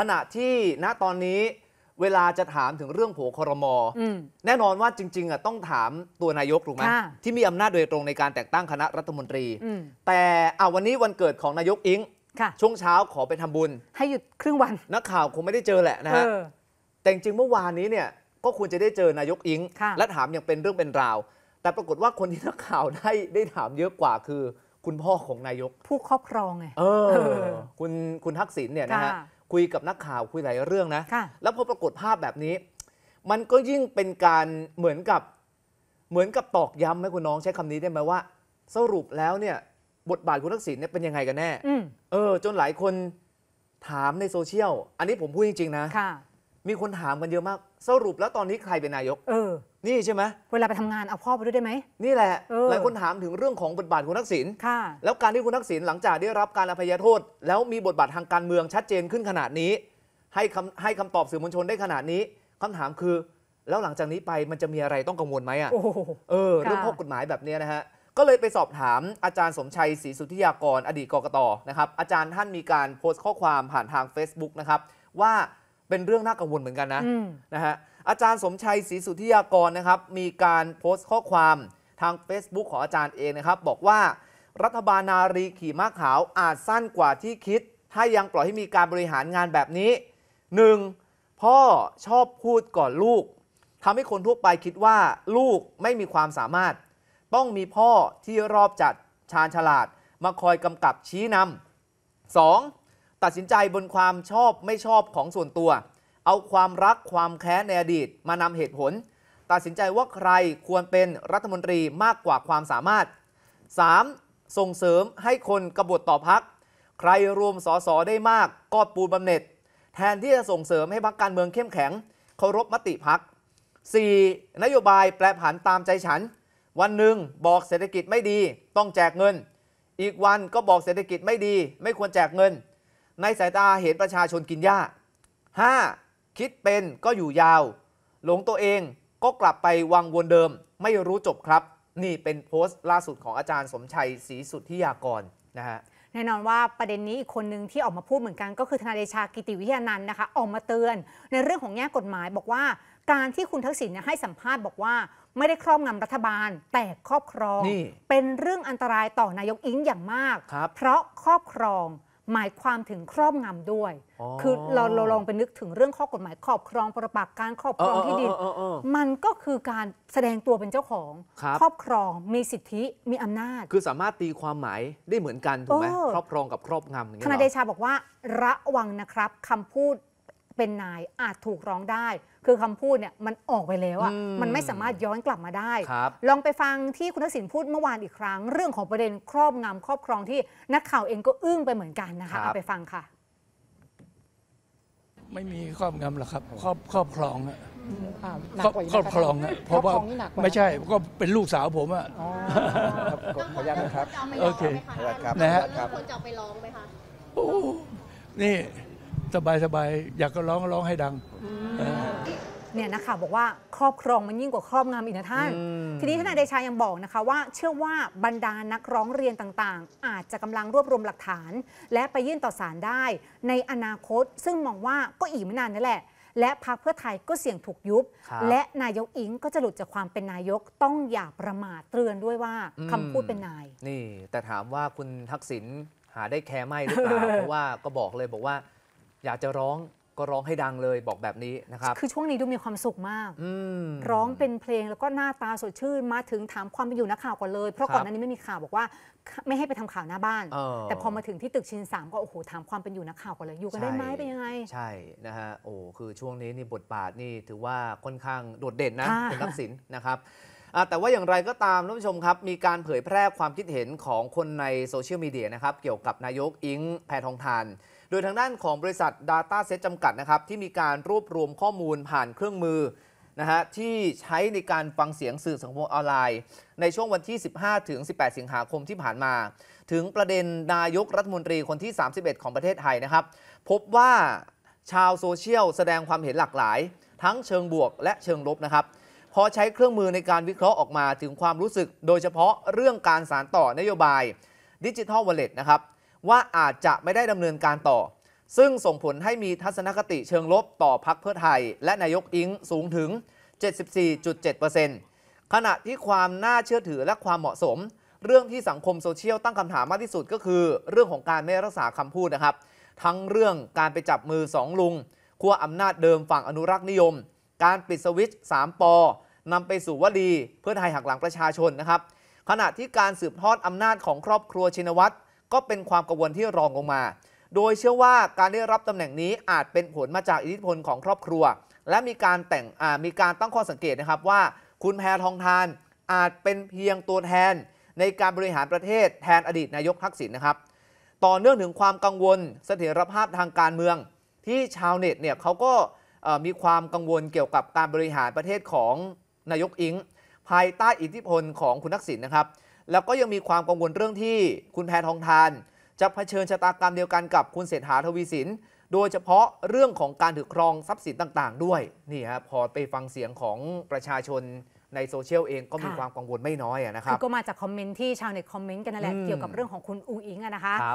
ขณะที่ณตอนนี้เวลาจะถามถึงเรื่องโผครมอแน่นอนว่าจริง ๆอ่ะต้องถามตัวนายกถูกไหมที่มีอำนาจโดยตรงในการแต่งตั้งคณะรัฐมนตรี แต่อ่าวันนี้วันเกิดของนายกอิงช่วงเช้าขอไปทำบุญ ให้หยุดครึ่งวันนักข่าวคงไม่ได้เจอแหละนะฮะแต่จริงเมื่อวานนี้เนี่ยก็ควรจะได้เจอนายกอิงและถามอย่างเป็นเรื่องเป็นราวแต่ปรากฏว่าคนที่นักข่าวได้ได้ถามเยอะกว่าคือ คุณพ่อของนายกผู้ครอบครองไงเออคุณคุณทักษิณเนี่ยนะฮะคุยกับนักข่าวคุยหลายเรื่องนะะแล้วพอปรากฏภาพแบบนี้ มันก็ยิ่งเป็นการเหมือนกับเหมือนกับตอกย้ำไหมคุณน้องใช้คำนี้ได้ไหมว่าสรุปแล้วเนี่ย บทบาทคุณทักษิณเนี่ยเป็นยังไงกันแน่เออ จนหลายคนถามในโซเชียล อันนี้ผมพูดจริง ๆนะะมีคนถามกันเยอะมากสรุปแล้วตอนนี้ใครเป็นนายกเออนี่ใช่ไหมเวลาไปทำงานเอาพ่อไปด้วยได้ไหมนี่แหละออหลายคนถามถึงเรื่องของบทบาทคุณทักษิณค่ะ แล้วการที่คุณทักษิณหลังจากได้รับการอภัยโทษแล้วมีบทบาททางการเมืองชัดเจนขึ้นขนาดนี้ ให้คำให้คำตอบสื่อมวลชนได้ขนาดนี้คำถามคือ แล้วหลังจากนี้ไปมันจะมีอะไรต้องกังวลไหมอ่ะเออเรื่องพ่ข้อกฎหมายแบบนี้นะฮะก็เลยไปสอบถาม อาจารย์สมชัยศรีสุทธิยากรอดีตกกตนะครับอาจารย์ท่านมีการโพสต์ข้อความผ่านทาง Facebook นะครับว่าเป็นเรื่องน่ากังวลเหมือนกันนะนะฮะอาจารย์สมชัยศรีสุธิยากรนะครับ มีการโพสต์ข้อความทาง Facebook ของอาจารย์เองนะครับบอกว่า รัฐบาลนารีขี่ม้าขาวอาจสั้นกว่าที่คิด ถ้ายังปล่อยให้มีการบริหารงานแบบนี้ 1. พ่อชอบพูดก่อนลูกทำให้คนทั่วไปคิดว่าลูกไม่มีความสามารถ ต้องมีพ่อที่รอบจัดชาญฉลาดมาคอยกำกับชี้นำ 2. ตัดสินใจบนความชอบไม่ชอบของส่วนตัว เอาความรักความแค้นในอดีตมานำเหตุผล ตัดสินใจว่าใครควรเป็นรัฐมนตรีมากกว่าความสามารถ 3. ส่งเสริมให้คนกบฏต่อพัก ใครรวมสสได้มากก็ปูนบำเหน็จ แทนที่จะส่งเสริมให้พักการเมืองเข้มแข็งเคารพมติพัก 4. นโยบายแปลผันตามใจฉัน วันหนึ่งบอกเศรษฐกิจไม่ดี ต้องแจกเงิน อีกวันก็บอกเศรษฐกิจไม่ดี ไม่ควรแจกเงินในสายตาเห็นประชาชนกินหญ้า 5. คิดเป็นก็อยู่ยาว หลงตัวเองก็กลับไปวังวนเดิมไม่รู้จบครับ นี่เป็นโพสต์ล่าสุดของอาจารย์สมชัยศรีสุทธิยากร นะฮะ แน่นอนว่าประเด็นนี้อีกคนหนึ่งที่ออกมาพูดเหมือนกันก็คือธนาเดชากิติวิทยานันต์นะคะ ออกมาเตือน ในเรื่องของแง่กฎหมายบอกว่า การที่คุณทักษิณให้สัมภาษณ์บอกว่าไม่ได้ครอบงำรัฐบาล แต่ครอบครอง เป็นเรื่องอันตรายต่อนายกอิงอย่างมาก เพราะครอบครองหมายความถึงครอบงำด้วย คือเราเราลองไปนึกถึงเรื่องข้อกฎหมายครอบครองประปักษ์การครอบครองที่ดิน มันก็คือการแสดงตัวเป็นเจ้าของ ครอบครอง มีสิทธิ มีอำนาจ คือสามารถตีความหมายได้เหมือนกันถูกไหมครอบครองกับครอบงำอย่างนเี้ยณะเดชาบอกว่า ระวังนะครับคำพูดเป็นนายอาจถูกร้องได้ คือคำพูดเนี่ยมันออกไปแล้วอะมมันไม่สามารถย้อนกลับมาได้ลองไปฟังที่คุณทักษิณพูดเมื่อวานอีกครั้ง เรื่องของประเด็นครอบงำครอบครองที่นักข่าวเองก็อึ้งไปเหมือนกันนะคะคเอาไปฟังค่ะไม่มีครอบงำหรอกครับ ครอบครอบครองครอัครอบครองเพราะว่าไม่ใช่ก็เป็นลูกสาวผมอะ๋อขออนุญาตนะครับโอเคนครับะฮะควรจะไปร้องไหมคะนี่สบายสบาย อยากก็ร้องร้องให้ดังเนี่ยนะคะบอกว่าครอบครองมันยิ่งกว่าครอบงำอีกนะท่าน ทีนี้ทนายเดชายังบอกนะคะว่า เชื่อว่าบรรดานักร้องเรียนต่างๆ อาจจะกำลังรวบรวมหลักฐาน และไปยื่นต่อศาลได้ในอนาคต ซึ่งมองว่าก็อีกไม่นานนั่นแหละ และพรรคเพื่อไทยก็เสี่ยงถูกยุบ และนายกอิงก็จะหลุดจากความเป็นนายกต้องอย่าประมาทเตือนด้วยว่าคำพูดเป็นนาย นี่แต่ถามว่าคุณทักษิณหาได้แค่ไหมหรือเปล่าเพราะว่าก็บอกเลยบอกว่าอยากจะร้องก็ร้องให้ดังเลยบอกแบบนี้นะครับ คือช่วงนี้ดูมีความสุขมากร้องเป็นเพลงแล้วก็หน้าตาสดชื่นมาถึงถามความเป็นอยู่นักข่าวก่อนเลยเพราะก่อนหน้านี้ไม่มีข่าวบอกว่าไม่ให้ไปทำข่าวหน้าบ้าน แต่พอมาถึงที่ตึกชินสามก็โอ้โหถามความเป็นอยู่นักข่าวก่อนเลย อยู่กันได้ไหมเป็นยังไง ใช่นะฮะโอ้คือช่วงนี้นี่บทบาทนี่ถือว่าค่อนข้างโดดเด่นนะคุณทักษิณนะครับแต่ว่าอย่างไรก็ตามท่านผู้ชมครับมีการเผยแพร่ความคิดเห็นของคนในโซเชียลมีเดียนะครับเกี่ยวกับนายกอิงแพทองทานโดยทางด้านของบริษัท Data Set จำกัดนะครับที่มีการรวบรวมข้อมูลผ่านเครื่องมือนะฮะที่ใช้ในการฟังเสียงสื่อสังคมออนไลน์ในช่วงวันที่ 15 ถึง 18 สิงหาคมที่ผ่านมา ถึงประเด็นนายกรัฐมนตรีคนที่ 31 ของประเทศไทยนะครับ พบว่าชาวโซเชียลแสดงความเห็นหลากหลาย ทั้งเชิงบวกและเชิงลบนะครับพอใช้เครื่องมือในการวิเคราะห์ออกมา ถึงความรู้สึก โดยเฉพาะเรื่องการสารต่อนโยบายดิจิทัลวอลเล็ตนะครับว่าอาจจะไม่ได้ดำเนินการต่อ ซึ่งส่งผลให้มีทัศนคติเชิงลบต่อพักเพื่อไทย และนายกอิงสูงถึง 74.7%ขณะที่ความน่าเชื่อถือและความเหมาะสม เรื่องที่สังคมโซเชียลตั้งคำถามมากที่สุดก็คือ เรื่องของการไม่รักษาคำพูดนะครับ ทั้งเรื่องการไปจับมือสองลุงขั้วอำนาจเดิมฝั่งอนุรักษ์นิยม การปิดสวิตช์ 3ปอนำไปสู่วลีเพื่อไทยหักหลังประชาชนนะครับ ขณะที่การสืบทอดอำนาจของครอบครัวชินวัตรก็เป็นความกังวลที่รองลงมา โดยเชื่อว่าการได้รับตำแหน่งนี้อาจเป็นผลมาจากอิทธิพลของครอบครัว และมีการแต่งมีการตั้งข้อสังเกตนะครับ ว่าคุณแพทองทานอาจเป็นเพียงตัวแทนในการบริหารประเทศแทนอดีตนายกทักษิณนะครับ ต่อเนื่องถึงความกังวลเสถียรภาพทางการเมือง ที่ชาวเน็ตเนี่ยเขาก็มีความกังวลเกี่ยวกับการบริหารประเทศของนายกอิงภายใต้อิทธิพลของคุณทักษิณนะครับแล้วก็ยังมีความกังวลเรื่องที่คุณแพทองทานจะะเผชิญชะตากรรมเดียวกันกับคุณเศรษฐาทวีสินโดยเฉพาะเรื่องของการถือครองทรัพย์สินต่างๆ ด้วยนี่ครับพอไปฟังเสียงของประชาชนในโซเชียลเองก็มีความกังวลไม่น้อยนะครับคือก็มาจากคอมเมนต์ที่ชาวเน็ตคอมเมนต์กันนั่นแหละเกี่ยวกับเรื่องของคุณอุ๋งอิงนะคะค